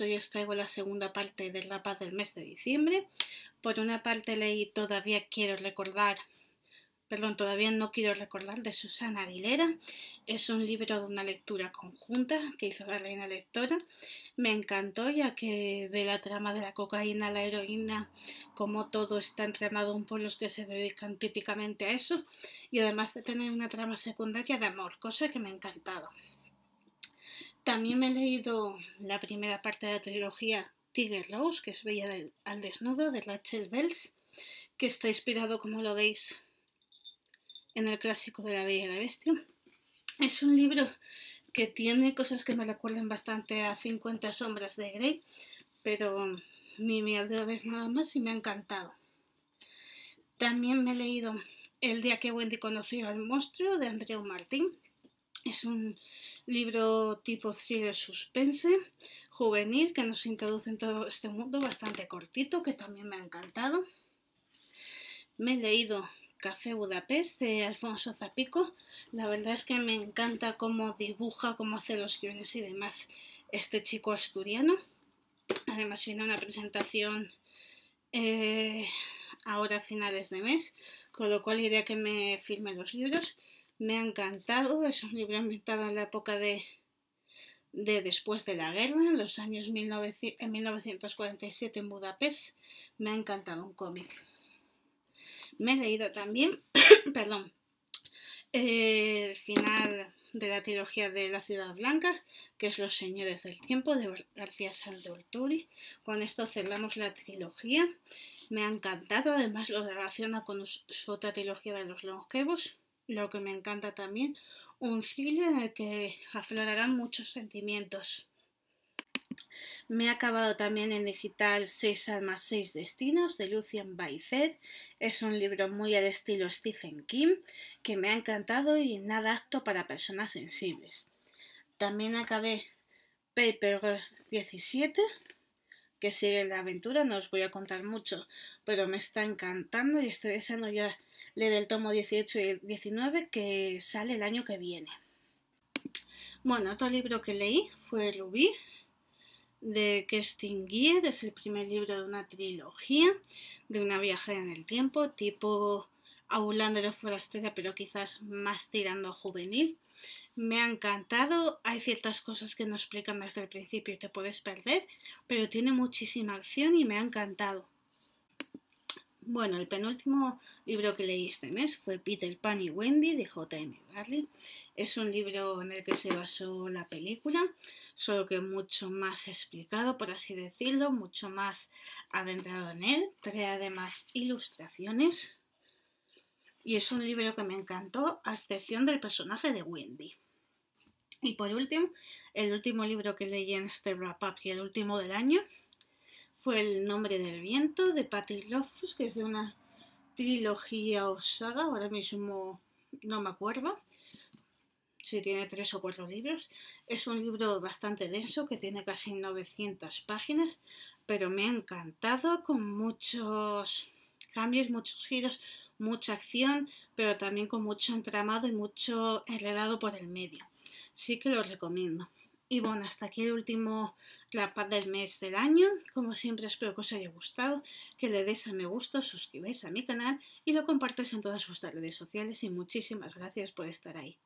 hoy os traigo la segunda parte de La Paz del mes de diciembre. Por una parte leí Todavía quiero recordar, perdón, todavía no quiero recordar de Susana Vilera Es un libro de una lectura conjunta que hizo la reina lectora. Me encantó ya que ve la trama de la cocaína, la heroína, como todo está entramado por los que se dedican típicamente a eso y además de tener una trama secundaria de amor, cosa que me ha encantado. También me he leído la primera parte de la trilogía Tiger Rose, que es Bella al Desnudo, de Rachel Bells, que está inspirado, como lo veis, en el clásico de la Bella y la Bestia. Es un libro que tiene cosas que me recuerdan bastante a 50 sombras de Grey, pero ni me es nada más y me ha encantado. También me he leído El día que Wendy conoció al monstruo de Andreu Martín, es un libro tipo thriller suspense, juvenil, que nos introduce en todo este mundo bastante cortito, que también me ha encantado. Me he leído Café Budapest de Alfonso Zapico. La verdad es que me encanta cómo dibuja, cómo hace los guiones y demás este chico asturiano. Además viene una presentación eh, ahora a finales de mes, con lo cual iré a que me firme los libros me ha encantado. Es un libro ambientado en la época de, después de la guerra, en los años en 1947 en Budapest. Me ha encantado un cómic. Me he leído también, perdón, el final de la trilogía de la Ciudad Blanca, que es Los Señores del Tiempo de García Turi. Con esto cerramos la trilogía. Me ha encantado, además lo relaciona con su otra trilogía de los longevos lo que me encanta también, un cine en el que aflorarán muchos sentimientos. Me he acabado también en digital Seis almas, Seis destinos de lucian Baiced, Es un libro muy al estilo Stephen King que me ha encantado y nada apto para personas sensibles. También acabé Paper Ghost 17 que sigue la aventura, no os voy a contar mucho, pero me está encantando y estoy deseando ya leer el tomo 18 y 19 que sale el año que viene. Bueno, otro libro que leí fue Rubí, de Kerstin Gier, es el primer libro de una trilogía de una viaje en el tiempo, tipo Aulander o Forastera, pero quizás más tirando juvenil. Me ha encantado, hay ciertas cosas que no explican desde el principio y te puedes perder, pero tiene muchísima acción y me ha encantado. Bueno, el penúltimo libro que leí este mes fue Peter Pan y Wendy de J.M. Barley. Es un libro en el que se basó la película, solo que mucho más explicado, por así decirlo, mucho más adentrado en él. Trae además ilustraciones y es un libro que me encantó, a excepción del personaje de Wendy. Y por último, el último libro que leí en este wrap-up y el último del año fue El nombre del viento de Patty Lofus, que es de una trilogía o saga, ahora mismo no me acuerdo si tiene tres o cuatro libros. Es un libro bastante denso que tiene casi 900 páginas, pero me ha encantado con muchos cambios, muchos giros, mucha acción, pero también con mucho entramado y mucho heredado por el medio. Sí que lo recomiendo. Y bueno, hasta aquí el último rapaz del mes del año. Como siempre, espero que os haya gustado, que le des a me gusta, suscribáis a mi canal y lo compartáis en todas vuestras redes sociales. Y muchísimas gracias por estar ahí.